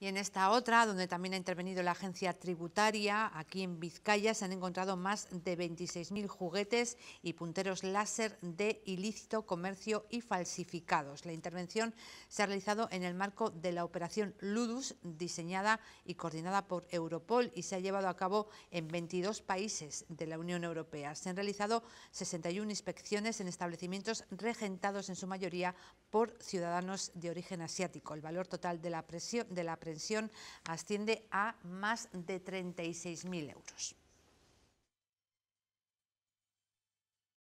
Y en esta otra, donde también ha intervenido la agencia tributaria, aquí en Vizcaya se han encontrado más de 26.000 juguetes y punteros láser de ilícito comercio y falsificados. La intervención se ha realizado en el marco de la operación Ludus, diseñada y coordinada por Europol y se ha llevado a cabo en 22 países de la Unión Europea. Se han realizado 61 inspecciones en establecimientos regentados en su mayoría por ciudadanos de origen asiático. El valor total de la presión de la asciende a más de 36.000 euros.